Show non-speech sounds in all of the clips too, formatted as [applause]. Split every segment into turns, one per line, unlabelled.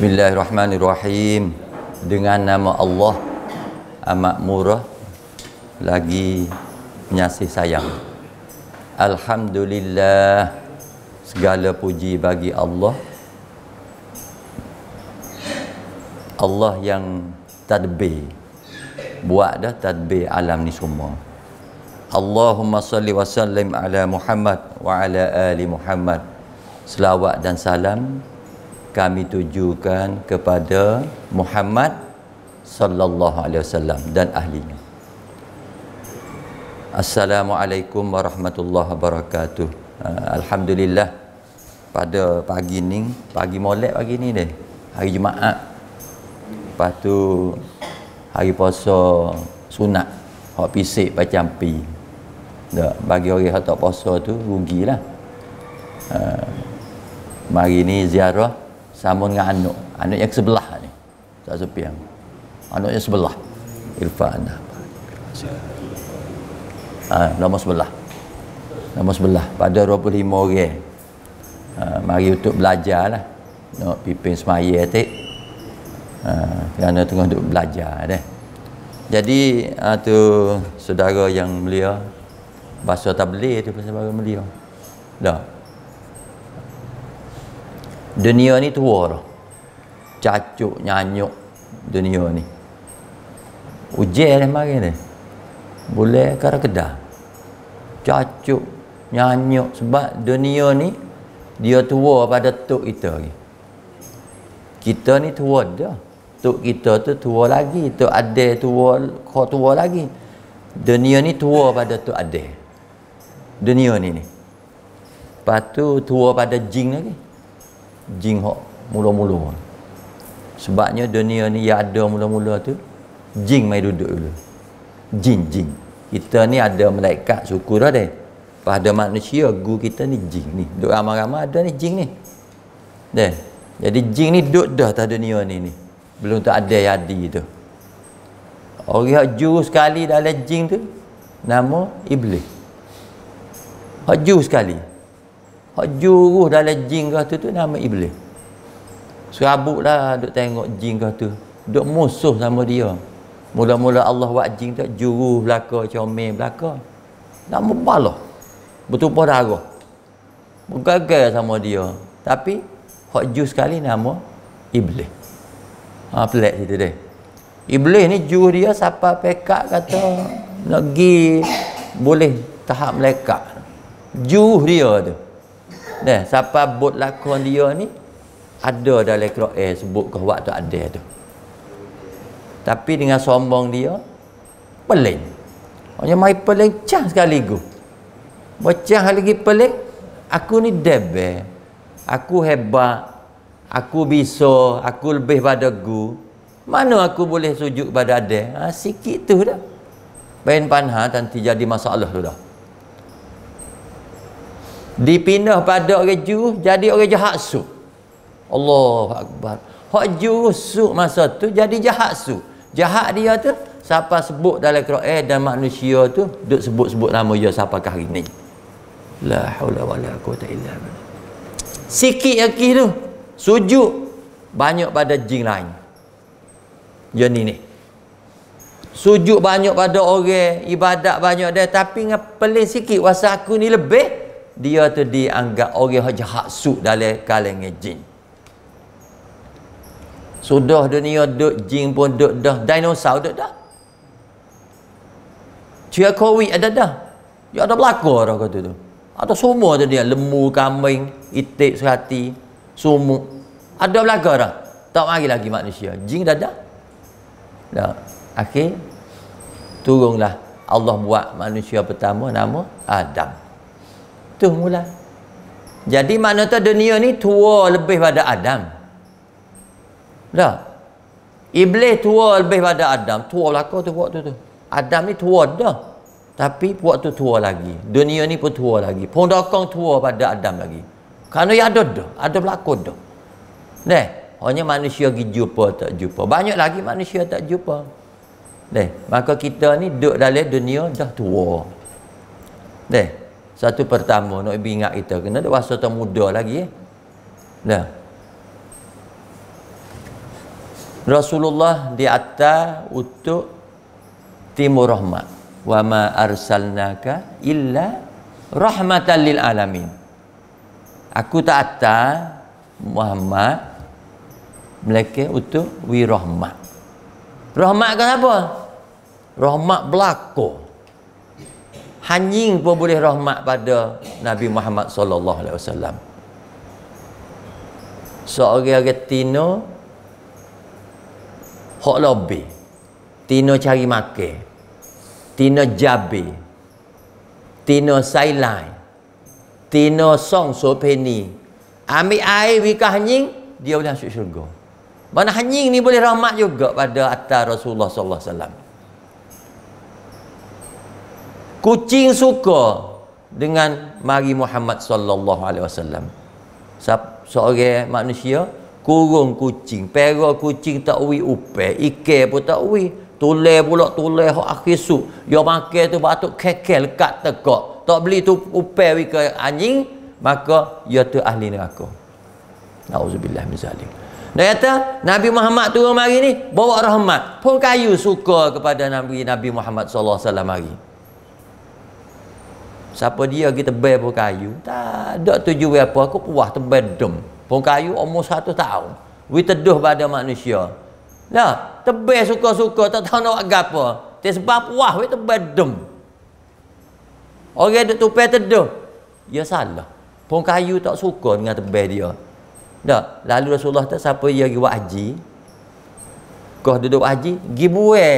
Bismillahirrahmanirrahim Dengan nama Allah Amat murah Lagi Menyasih sayang Alhamdulillah Segala puji bagi Allah Allah yang Tadbir Buat dah tadbir alam ni semua Allahumma salli wa sallim Ala Muhammad wa ala ali Muhammad Selawat dan salam Salam kami tujukan kepada Muhammad sallallahu alaihi wasallam dan ahlinya. Assalamualaikum warahmatullahi wabarakatuh. Ah, alhamdulillah pada pagi ni, pagi molek pagi ni deh. Hari Jumaat. Lepas tu hari puasa sunat. Hak pisik macam pi. Tak, bagi orang yang tak puasa tu rugilah. Uh, mari ni ziarah sama dengan anak anak yang sebelah ni tak sepi yang anak yang sebelah Irfan ah ha, nama sebelah nama sebelah pada 25 orang ha, mari untuk belajar lah nak pimpin semaya tak ha, ah, kerana tengah duduk belajar deh. jadi ha, tu saudara yang mulia bahasa tak boleh tu pasal bahasa mulia dah dunia ni tua dah cacuk nyanyuk dunia ni ujian dah mari ni boleh kara kedah cacuk nyanyuk sebab dunia ni dia tua pada tok kita lagi kita ni tua dah tok kita tu tua lagi tok ade tua kau tua lagi dunia ni tua pada tok ade dunia ni ni patu tu tua pada jing lagi jin hok mula-mula sebabnya dunia ni yang ada mula-mula tu jin mai duduk dulu jin jin kita ni ada malaikat syukur ada pada manusia gu kita ni jin ni duduk ramai-ramai ada ni jin ni deh jadi jin ni duduk dah tak dunia ni ni belum tak ada yadi tu orang yang jurus sekali ada jin tu nama iblis hak jurus sekali Hak juruh dalam jin kau tu tu nama iblis. Serabut lah duk tengok jin kau tu. Duk musuh sama dia. Mula-mula Allah buat jin tak juruh belaka, comel belaka. Nak membalah. Bertumpah darah. Bergagal sama dia. Tapi, hak juh sekali nama iblis. Ha, pelik cerita dia. Iblis ni juh dia siapa pekat kata nak pergi boleh tahap melekat. Juh dia tu. Nah, siapa bot lakon dia ni ada dalam Quran eh, sebut ke tu ada tu. Tapi dengan sombong dia peling. Hanya mai peling cang sekali go. Bocah lagi peling, aku ni debe. Eh. Aku hebat. Aku bisa, aku lebih pada gu. Mana aku boleh sujud pada ade? Ha, ah, sikit tu dah. Bain panha nanti jadi masalah tu dah dipindah pada orang ju jadi orang jahat su Allahu akbar hak ju su masa tu jadi jahat su jahat dia tu siapa sebut dalam Quran dan manusia tu duk sebut-sebut nama dia siapa kah hari ni la haula wala quwata illa billah sikit lagi tu sujud banyak pada jing lain dia ya ni ni sujud banyak pada orang ibadat banyak dia tapi ngapelin sikit wasa aku ni lebih dia tu dianggap orang yang jahat suk dalam kalangan jin. Sudah dunia duk jin pun duk dah. Dinosaur duk dah. Cia COVID ada dah. Ya ada belakang dah kata tu. Atau semua tu dia. Lemu, kambing, itik, serati, sumuk. Ada belakang dah. Tak mari lagi manusia. Jin dah dah. Dah. Akhir. Turunlah. Allah buat manusia pertama nama Adam tu mula jadi makna tu dunia ni tua lebih pada Adam dah Iblis tua lebih pada Adam tua belaka tu buat tu tu Adam ni tua dah tapi buat tu tua lagi dunia ni pun tua lagi pondokong tua pada Adam lagi kerana ia ada dah ada berlaku dah Neh, hanya manusia pergi jumpa tak jumpa banyak lagi manusia tak jumpa Neh, maka kita ni duduk dalam dunia dah tua Neh, satu pertama nak ingat kita kena ada masa tu muda lagi eh? nah Rasulullah di atas untuk timur rahmat wa ma arsalnaka illa rahmatan lil alamin aku tak atas Muhammad mereka untuk wirahmat rahmat ke kan apa? rahmat belakang hanying pun boleh rahmat pada Nabi Muhammad sallallahu alaihi wasallam. Seorang-orang tino hok lobby. Tino cari makan. Tino jabi. Tino sailai. Tino song so peni. Ambil air wika hanying dia boleh masuk syurga. Mana hanying ni boleh rahmat juga pada atas Rasulullah sallallahu alaihi wasallam kucing suka dengan mari Muhammad sallallahu alaihi wasallam seorang manusia kurung kucing pera kucing tak ui upe ike pun tak ui tulai pula tulai hak akhir su yo makan tu patut kekel kat tekak tak beli tu upe wi ke anjing maka yo tu ahli neraka naudzubillah min zalim dia kata Nabi Muhammad turun mari ni bawa rahmat pun kayu suka kepada Nabi Nabi Muhammad sallallahu alaihi wasallam mari siapa dia kita bel pun kayu tak ada tujuh apa aku puas tebel dem pun kayu umur satu tahun we teduh pada manusia Nah tebel suka-suka tak tahu nak buat apa tak sebab puas we tebel dem orang duk tupai teduh ya salah pun kayu tak suka dengan tebel dia tak lalu Rasulullah tak siapa dia pergi buat haji kau duduk haji pergi buai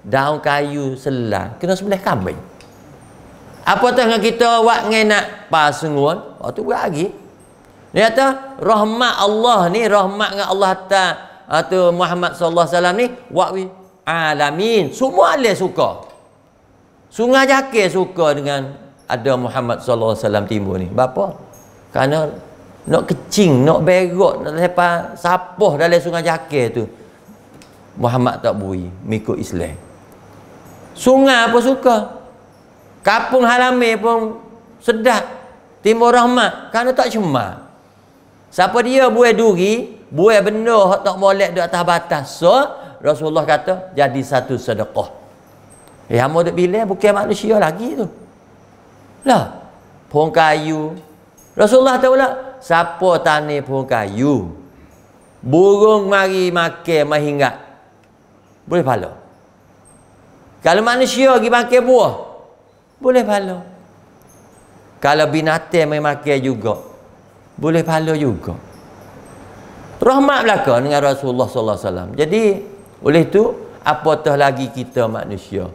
daun kayu selang kena sebelah kambing apa Apatah dengan kita buat nak pasungun. Waktu oh, buat lagi. Dia kata rahmat Allah ni rahmat dengan Allah Taala atau Muhammad sallallahu alaihi wasallam ni wa alamin semua alih suka. Sungai Jakir suka dengan ada Muhammad sallallahu alaihi wasallam timbul ni. Bapa? Karena nak kecing, nak berok, nak lepa sapoh dalam Sungai Jakir tu. Muhammad tak bui mengikut Islam. Sungai apa suka? Kapung halamir pun sedap. Timur rahmat. Kerana tak cuma. Siapa dia buai duri, buai benda yang tak boleh di atas batas. So, Rasulullah kata, jadi satu sedekah. Eh, yang mahu bila, bukan manusia lagi tu. Lah, pohon kayu. Rasulullah tahu lah, siapa tani pohon kayu? Burung mari makan mahingat. Boleh pahala. Kalau manusia pergi makan buah, boleh pala. Kalau binatang main makan juga. Boleh pala juga. Rahmat belaka dengan Rasulullah sallallahu alaihi wasallam. Jadi oleh tu apatah lagi kita manusia.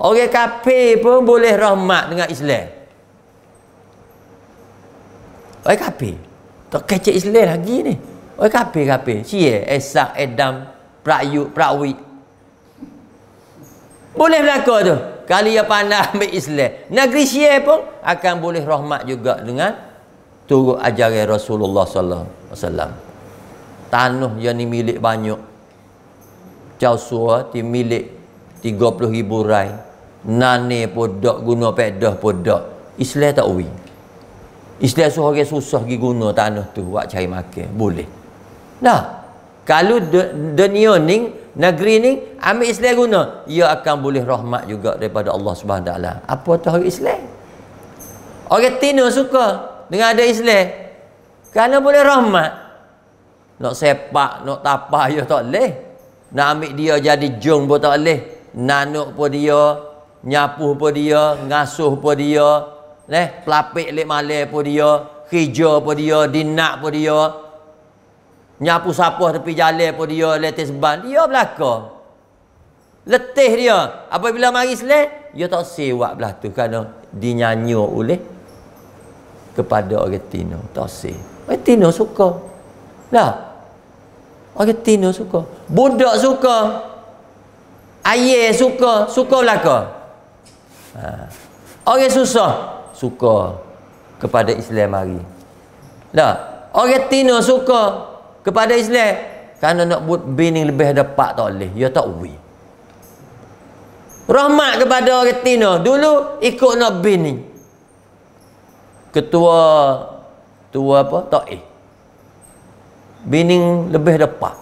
Orang kafir pun boleh rahmat dengan Islam. Orang kafir. Tak kecek Islam lagi ni. Orang kafir kafir. Siye, Esak, Edam, Prayu, Prawi. Boleh belaka tu. Kalau dia pandai ambil Islam, negeri Syiah pun akan boleh rahmat juga dengan turut ajaran Rasulullah sallallahu alaihi Tanah yang ni milik banyak. jauh Jausua ti milik ribu rai. Nane podok dak guna pedah pun Islam tak uwi. Islam suruh orang susah pergi guna tanah tu buat cari makan. Boleh. Nah, kalau dunia ni negeri ni ambil Islam guna ia akan boleh rahmat juga daripada Allah Subhanahu Subhanahuwataala apa tahu Islam orang Tino suka dengan ada Islam kerana boleh rahmat nak sepak nak tapah ya tak leh nak ambil dia jadi jong, pun tak leh nanuk pun dia nyapuh pun dia ngasuh pun dia leh pelapik lek malai pun dia hijau pun dia dinak pun dia Nyapu sapu tepi jalan pun dia letih seban. Dia belaka. Letih dia. Apabila mari selain, dia tak sewak belah tu. Kerana dinyanyi oleh kepada orang Tino. Tak sewak. Orang Tino suka. Lah. Orang Tino suka. Budak suka. Ayah suka. Suka belaka. Ha. Orang susah. Suka. Kepada Islam hari. Lah. Orang Tino suka. Suka kepada Islam kerana nak buat bini lebih dapat tak boleh ya tak boleh rahmat kepada orang retina dulu ikut nak bini ketua ketua apa tak eh bini lebih Pak.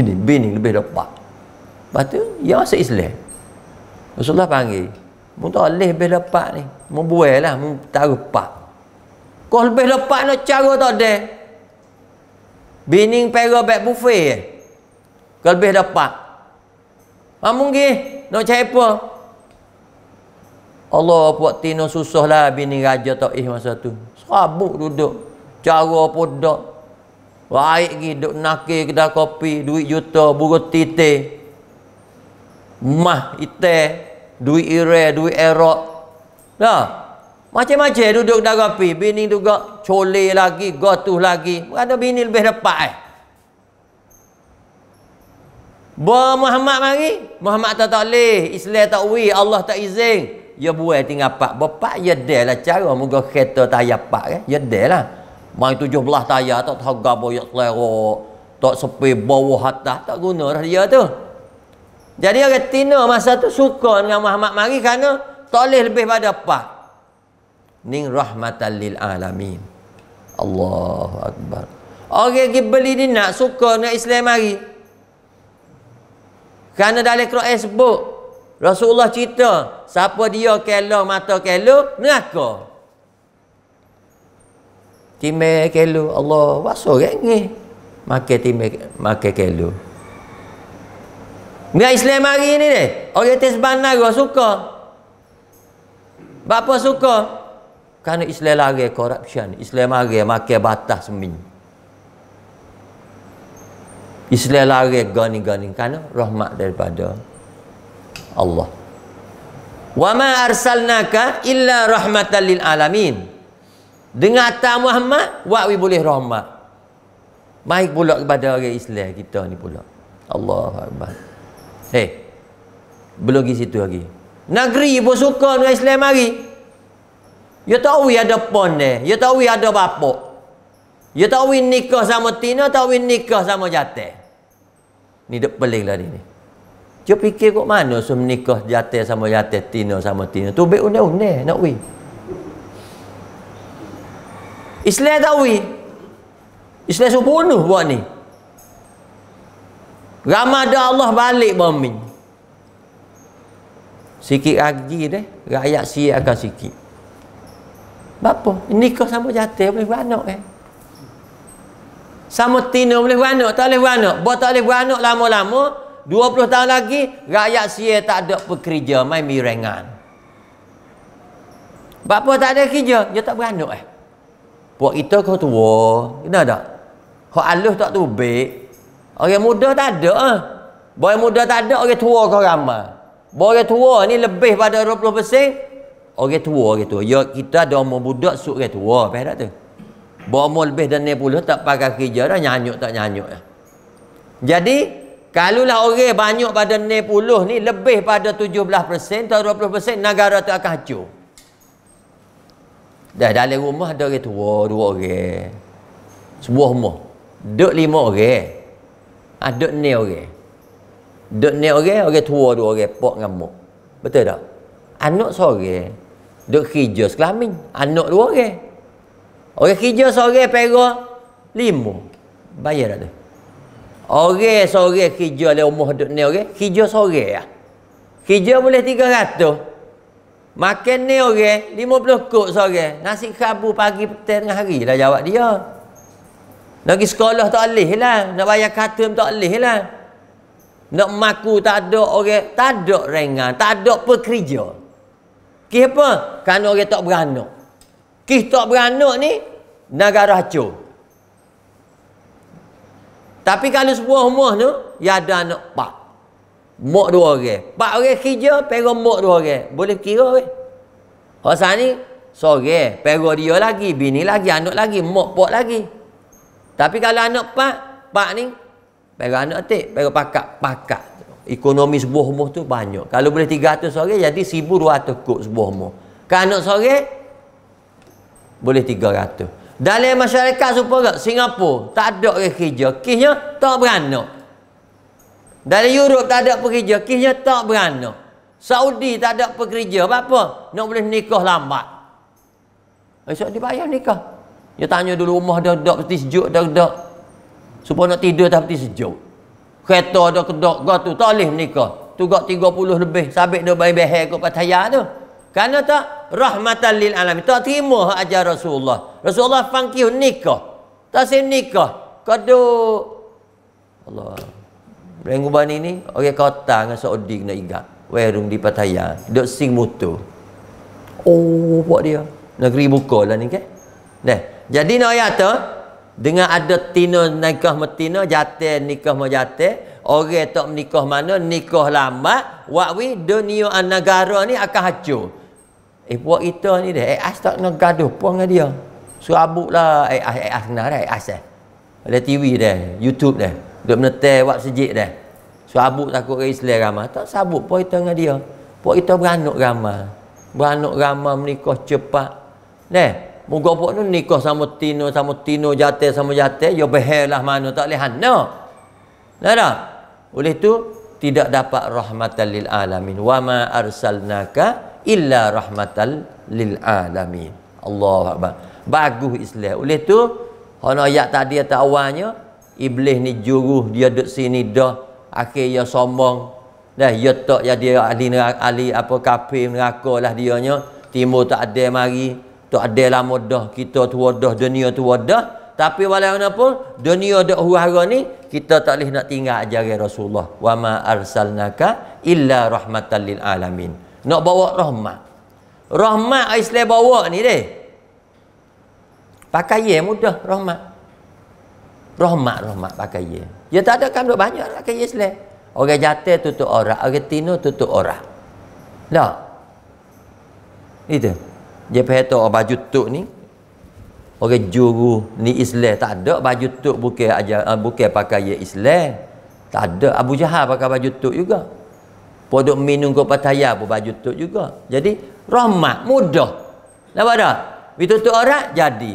bini bini lebih dapat lepas tu ya masuk Islam Rasulullah panggil mu tak boleh lebih Pak ni mu buai lah mu taruh pak kau lebih dapat nak cara tak ada Bini pera bag buffet je. Kelebih dapat. Tak ah, mungkin. Nak cari apa? Allah buat tino susah lah bini raja tak ih eh masa tu. Serabut duduk. Cara pun tak. Raik pergi duduk nakir kedai kopi. Duit juta. Burut titik. Mah ite, Duit ire, duit erok. Dah. Macam-macam duduk kedai kopi. Bini juga coleh lagi, gotuh lagi. Ada bini lebih depan eh. Ba Muhammad mari, Muhammad tak boleh, Islam tak wi, Allah tak izin. Ya buai tinggal pak. Bapak ya dahlah cara moga kereta tayar pak eh. Ya dahlah. tujuh belah tayar tak tahu gabo ya lerok. Tak sepi bawah hatah tak guna dah dia tu. Jadi orang Tina masa tu suka dengan Muhammad mari kerana tak boleh lebih pada pak. Ning rahmatan lil alamin. Allahu Akbar Orang pergi beli ni nak suka dengan Islam hari Kerana dalam Quran sebut Rasulullah cerita Siapa dia kelo mata kelo Neraka Timai kelo Allah Masa orang ni Makan timai Makan kelo Dengan Islam hari ni deh Orang tersebut nak suka Bapa suka kerana Islam lari corruption. Islam lari makan batas min. Islam lari gani-gani. Kerana rahmat daripada Allah. Wa ma arsalnaka illa rahmatan lil alamin. Dengan atas Muhammad, buat we boleh rahmat. Baik pula kepada orang Islam kita ni pula. Allah akbar. Hei. Belum pergi situ lagi. Negeri pun suka dengan Islam mari. Ya tahu ya ada pon dia. Ya tahu ya ada bapak. Ya tahu nikah sama tina. Tahu nikah sama jate. Ni dek pelik lah ni. Dia fikir kok mana sum nikah jate sama jate Tina sama tina. Tu baik unik-unik nak wih. Islam tahu Islam sepenuh buat ni. Ramadhan Allah balik bumi. Sikit lagi deh. Rakyat siap akan sikit. Bapa? Nikah sama jatuh boleh beranak eh. Sama tina boleh beranak, tak boleh beranak. Buat tak boleh beranak lama-lama, 20 tahun lagi, rakyat siya tak ada pekerja, main mirengan. Bapa tak ada kerja, dia tak beranak eh. Buat kita kau tua, kena tak? Kau alus tak tubik. Orang muda tak ada. Eh? Orang muda tak ada, orang tua kau ramah. Orang tua ni lebih pada 20 persen, orang tua gitu. ya kita ada umur budak suruh orang tua pasal tak tu berumur lebih dan 90 tak pakai kerja dah nyanyuk tak nyanyuk ya. jadi kalaulah orang banyak pada 90 ni lebih pada 17% atau 20% negara tu akan hancur dah dalam rumah ada orang tua dua orang sebuah rumah duduk lima orang ada ah, ni orang duduk ni orang orang tua dua orang pok dengan muk betul tak anak seorang Duk hijau sekelamin. Anak dua orang. Orang kerja seorang perak lima. Bayar tak tu? Orang seorang hijau oleh umur duk ni orang. Kerja seorang lah. hijau boleh tiga ratus. Makan ni orang lima puluh kot seorang. Nasi kabu pagi petang tengah hari lah jawab dia. Nak pergi sekolah tak boleh lah. Nak bayar katum tak boleh lah. Nak maku tak ada orang. Tak ada ringan. Tak ada pekerja. Kis apa? Kerana orang tak beranak. kih tak beranak ni, negara hancur. Tapi kalau sebuah rumah tu, ya ada anak pak. Mok dua orang. Pak orang kerja, pegang mok dua orang. Boleh kira weh. Pasal ni, sore, eh. pegang dia lagi, bini lagi, anak lagi, mok pak lagi. Tapi kalau anak pak, pak ni, pegang anak atik, pegang pakak, pakak ekonomi sebuah rumah tu banyak kalau boleh 300 orang jadi 1200 kot sebuah rumah kalau anak seorang boleh 300 dalam masyarakat supaya Singapura tak ada orang kerja kisnya tak beranak dari Europe tak ada pekerja kisnya tak beranak Saudi tak ada pekerja apa-apa nak boleh nikah lambat esok eh, dibayar nikah dia tanya dulu rumah dah dah mesti dah dah supaya nak tidur tak mesti sejuk kereta dia kedok gua tu tak boleh menikah tu gua puluh lebih sabit dia bayi behel kat pataya tu kerana tak rahmatan lil alamin tak terima ajar Rasulullah Rasulullah fangkih nikah tak sim nikah kedok Allah Rengguban ini orang okay, kota dengan Saudi kena ingat warung di pataya, duk sing motor oh buat dia negeri buka lah ni ke? okay? nah jadi nak ayat tu dengan ada tina nikah metina jatuh nikah mo jatuh orang tak menikah mana nikah lama wakwi dunia an negara ni akan hancur eh buat kita ni dah eh as tak nak gaduh puan dengan dia serabut lah eh as eh as kenal dah eh as dah ada TV dah YouTube dah duduk menetek buat sejik dah serabut takut ke Islam ramah tak sabut puan kita dengan dia puan kita beranuk ramah beranuk ramah menikah cepat dah Muka pun tu nikah sama tino, sama tino jatai, sama jatai. Ya behelah mana tak boleh No. Tak Oleh tu, tidak dapat rahmatan lil alamin. Wa ma arsalnaka illa rahmatan lil alamin. Allah Akbar. Bagus Islam. Oleh tu, kalau ayat tadi atau awalnya, Iblis ni juruh, dia duduk sini dah. Akhirnya sombong. Dah, ya tak, ya dia ahli, ahli apa, kapim, neraka lah dia dianya. Timur tak ada mari tak ada lama dah kita tu dah dunia tu dah tapi walau walaupun dunia dak huara ni kita tak boleh nak tinggal ajaran Rasulullah wa ma arsalnaka illa rahmatan lil alamin nak bawa rahmat rahmat Islam bawa ni deh pakai ye mudah rahmat rahmat rahmat pakai ye ya tak ada kan banyak lah kaya Islam orang jatuh tutup orang orang tino tutup orang tak lah. itu dia payah tahu baju tok ni orang juru ni Islam tak ada baju tok bukan aja ah, bukan pakai ya Islam tak ada Abu Jahal pakai baju tok juga produk minum kau pataya pun baju tok juga jadi rahmat mudah nampak tak itu tu orang jadi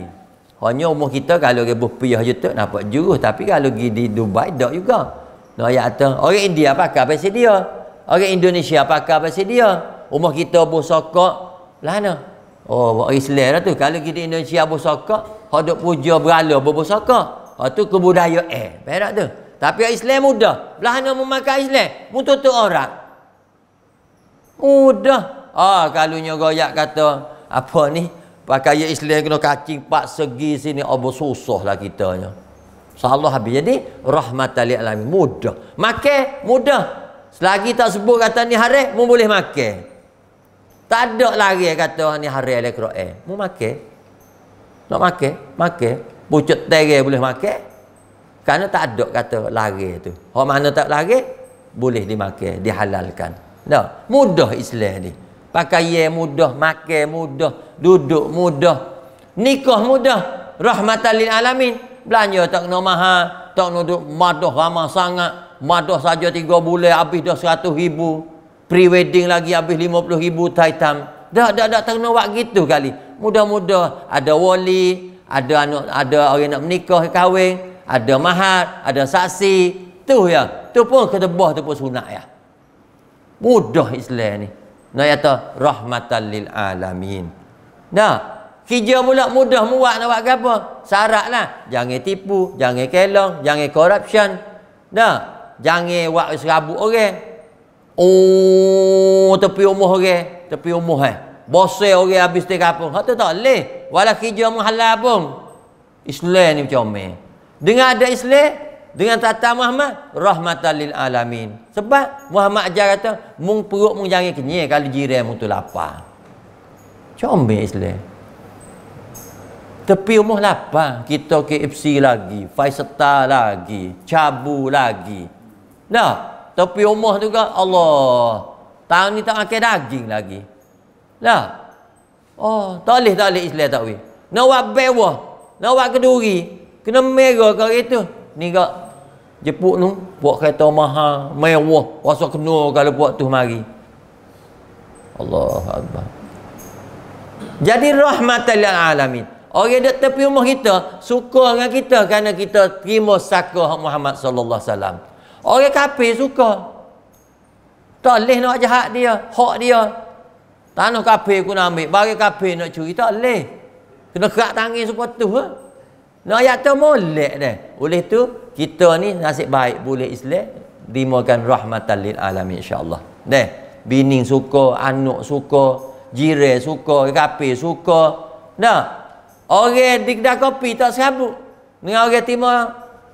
hanya umur kita kalau ke bupiah je tu nampak juru tapi kalau pergi di Dubai tak juga no, ayat orang India pakai pasal dia orang Indonesia pakai pasal dia umur kita bersokok lah nak Oh, orang Islam lah tu. Kalau kita Indonesia bersaka, hadap puja berala berbosaka. Ha tu kebudayaan. Eh, Perak tu. Tapi orang Islam mudah. Belahan nak memakai Islam, mutut tu orang. Mudah. Oh, kalau nya goyak kata, apa ni? Pakai Islam kena kacing pak segi sini abu oh, susah lah kitanya. Salah habis. Jadi rahmatan lil alamin mudah. Makai mudah. Selagi tak sebut kata ni hari, mu boleh makai. Tak ada lagi kata oh, ni hari ala Quran. Eh, mau makan. Nak makan, makan. Pucuk tege boleh makan. Karena tak ada kata lari tu. Hak mana tak lari boleh dimakai, dihalalkan. Dah. No. Mudah Islam ni. Pakai mudah, makai mudah, duduk mudah. Nikah mudah. Rahmatan alamin. Belanja tak kena mahal, tak kena duduk madah ramah sangat. Madah saja tiga bulan habis dah 100 ribu pre-wedding lagi habis 50 ribu taitam dah dah dah tengah buat gitu kali mudah-mudah ada wali ada anak ada orang nak menikah kahwin ada mahar ada saksi tu ya tu pun kata bah tu pun sunat ya mudah Islam ni nak kata rahmatan lil alamin nah kerja pula mudah muat nak buat apa syaratlah jangan tipu jangan kelong jangan corruption nah jangan buat serabut orang okay? Oh, tepi rumah orang, okay. tepi rumah eh. Bosel orang okay, habis tengah apa. Kata tak leh. Wala kerja menghalal pun. Islam ni macam meh. Dengan ada Islam, dengan tata Muhammad, rahmatan lil alamin. Sebab Muhammad ajar kata, mung perut mung jangan kenyir kalau jiran mung tu lapar. Comel Islam. Tapi umur lapar, kita KFC lagi, Faisal lagi, Cabu lagi. Dah. Tapi rumah tu kan Allah. Tahun ni tak makan daging lagi. Lah. Oh, tak boleh tak boleh Islam tak boleh. Nak buat bewah. Nak buat keduri. Kena Mega kat itu. Ni kat jepuk tu. Buat kereta maha Mewah. Rasa kena kalau buat tu mari. Allah Akbar. Jadi rahmatan lil alamin. Orang dekat tepi rumah kita suka dengan kita kerana kita terima sakah Muhammad sallallahu alaihi wasallam. Orang kafir suka. Tak leh nak jahat dia, hak dia. Tanah kafir aku nak ambil, bagi kafir nak curi tak leh. Kena kerak tangis sepatu ha. Nak ayat tu molek dah. Oleh tu kita ni nasib baik boleh Islam, dimakan rahmatan lil alamin insya-Allah. Dah. Bini suka, anak suka, jiran suka, kafir suka. Dah. Orang dikda kopi tak serabut. Dengan orang timur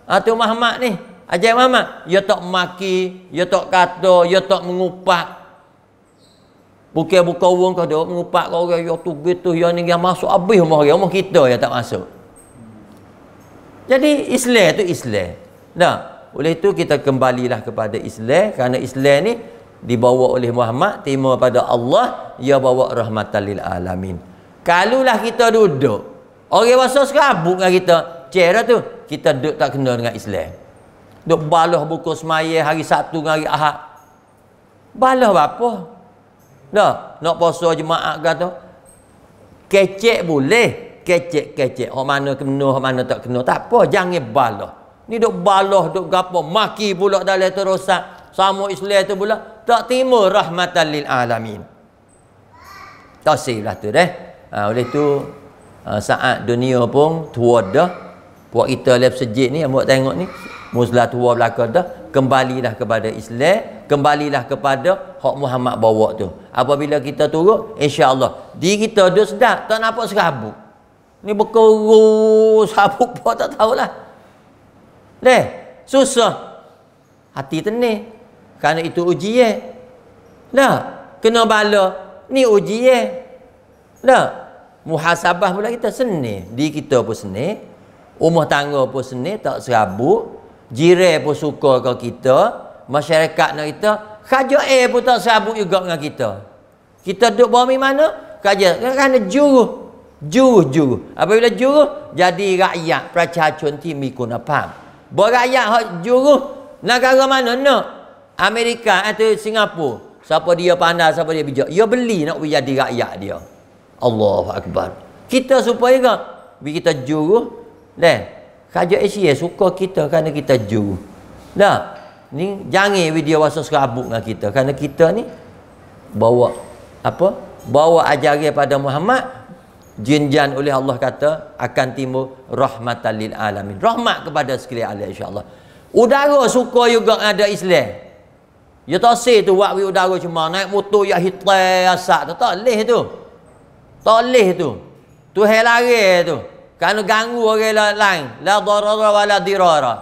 atau Muhammad ni Ajak mama, ya tak maki, ya tak kata, ya tak mengupak. Bukan buka uang kau dok mengupak kau orang ya tu gitu ya ni yang masuk habis rumah orang, rumah kita yang tak masuk. Jadi Islam tu Islam. Nah, oleh itu kita kembalilah kepada Islam kerana Islam ni dibawa oleh Muhammad terima pada Allah ya bawa rahmatan lil alamin. Kalulah kita duduk orang bahasa serabut dengan kita, cerah tu kita duduk tak kena dengan Islam. Duk balah buku semaya hari Sabtu dengan hari Ahad. Balah apa? Dah, nak puasa jemaah kata. Kecek boleh. Kecek-kecek. Orang mana kena, orang mana tak kena. Tak apa, jangan balah. Ni duk balah, duk gapo Maki pula dalam tu Sama Islam tu pula. Tak timur rahmatan lil alamin. Tak tu deh. Ha, oleh tu, ha, saat dunia pun tuada Buat kita lep sejik ni, yang buat tengok ni muzlah tua belaka dah kembalilah kepada Islam kembalilah kepada hak Muhammad bawa tu apabila kita turun insyaallah di kita dah sedap tak nak nampak serabut ni berkeru serabut [laughs] pun tak tahulah leh susah hati tenis, kerana itu ujian dah eh. kena bala ni ujian dah eh. muhasabah pula kita seni di kita pun seni umur tangga pun seni tak serabut jiran pun suka ke kita masyarakat nak kita kerja air pun tak sabuk juga dengan kita kita duduk bawah mi mana kerja kerana juruh juruh juruh apabila juruh jadi rakyat peracacun timi mikun apa buat rakyat juruh negara mana no Amerika atau eh, Singapura siapa dia pandai siapa dia bijak dia beli nak jadi rakyat dia Allahu Akbar kita supaya kita juruh dan Kerajaan Asia suka kita kerana kita ju. Nah, Ni jangan video bahasa serabut dengan kita kerana kita ni bawa apa? Bawa ajaran pada Muhammad jinjan oleh Allah kata akan timbul rahmatan lil alamin. Rahmat kepada sekalian alam insya-Allah. Udara suka juga ada Islam. Ya tasir tu buat udara cuma naik motor ya hitam ya asak tu tak leh tu. Tak leh tu. Tu helare lari, tu. Kerana ganggu orang lain. La darara wa la dirara.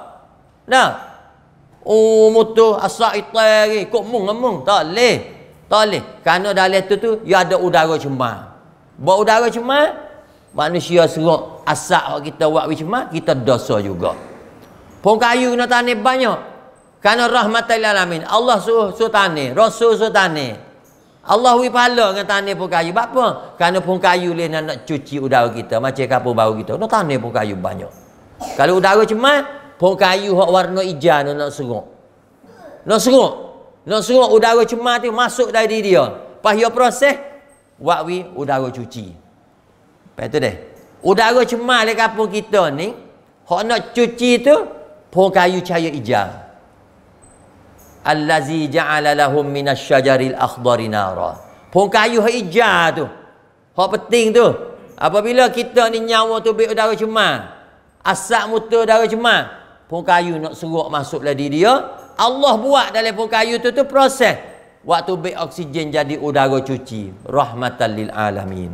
Nah. Oh, mutu asak itu, lagi. Kok mung lah mung. Tak boleh. Tak boleh. Kerana dalam itu tu, ia ada udara cemar. Buat udara cemar, manusia serok asak yang kita buat cemar, kita dosa juga. Pohon kayu nak tanik banyak. Kerana rahmatan alamin. Allah suruh, suruh tanik. Rasul suruh tanik. Allah wui pahala dengan tanah pun kayu. Sebab apa? Kerana pun kayu leh nak, nak cuci udara kita. Macam kapur bau kita. Nak tanah pun kayu banyak. Kalau udara cuman, pun kayu hak warna hijau nak, nak serok. Nak serok. Nak serok udara cuman tu masuk dari diri dia. Lepas dia proses, buat wui udara cuci. Lepas tu deh. Udara cuman leh kapur kita ni, hak nak cuci tu, pun kayu cahaya hijau allazi ja'ala lahum minasyajaril akhdari nara. Pohon kayu hak ijar tu. Hak penting tu. Apabila kita ni nyawa tu bi udara cemar. Asap muta udara cemar. Pohon kayu nak serok masuk lah di dia. Allah buat dalam pohon kayu tu tu proses. Waktu bi oksigen jadi udara cuci. Rahmatan lil alamin.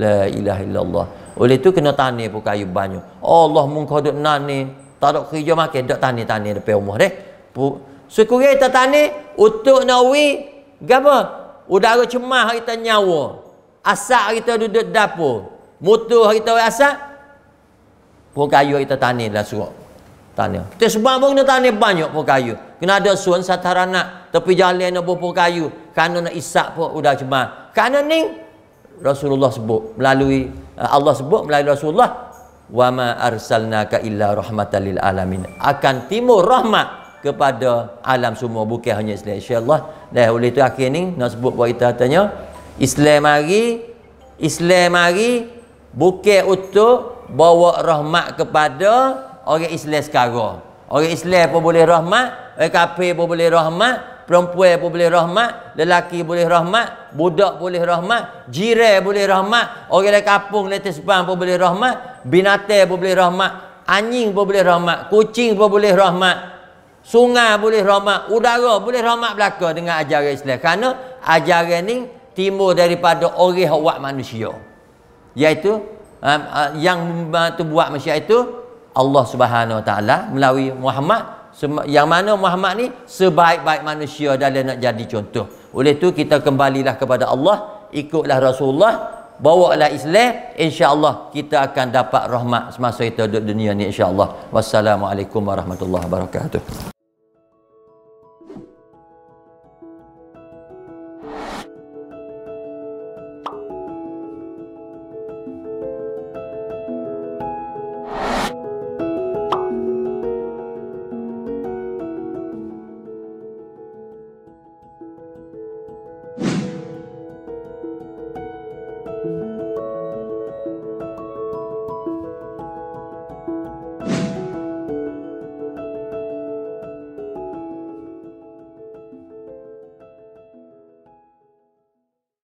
La ilaha illallah. Oleh tu kena tanya pohon kayu banyak. Allah mungkodok nani. Tak ada kerja makin. Tak tanya-tanya depan rumah deh. Pohon Sekurang kita tani untuk nawi gapo? Udara cemah kita nyawa. Asap kita duduk dapur. Mutu kita asap. Pokok kayu kita tani dah suruh. Tani. Kita semua pun kena tani banyak pokok kayu. Kena ada suan satarana Tapi jalan nak pokok kayu. Kerana nak isap pun udara cemah. Kerana ni Rasulullah sebut melalui eh, Allah sebut melalui Rasulullah wa ma arsalnaka illa rahmatan lil alamin akan timur rahmat kepada alam semua bukan hanya Islam insyaallah dan oleh itu akhir ni nak sebut buat kita katanya Islam mari Islam mari bukan untuk bawa rahmat kepada orang Islam sekarang orang Islam pun boleh rahmat orang kafir pun boleh rahmat perempuan pun boleh rahmat lelaki boleh rahmat budak boleh rahmat jiran boleh rahmat orang dari kampung dari tepi pun boleh rahmat binatang pun boleh rahmat anjing pun boleh rahmat kucing pun boleh rahmat Sungai boleh romak, udara boleh romak belaka dengan ajaran Islam. Kerana ajaran ini timur daripada orang buat manusia. Iaitu um, uh, yang membantu buat manusia itu Allah Subhanahu Wa Taala melalui Muhammad yang mana Muhammad ni sebaik-baik manusia dalam nak jadi contoh. Oleh tu kita kembalilah kepada Allah, ikutlah Rasulullah, bawa lah Islam, insya-Allah kita akan dapat rahmat semasa kita duduk dunia ni insya-Allah. Wassalamualaikum warahmatullahi wabarakatuh.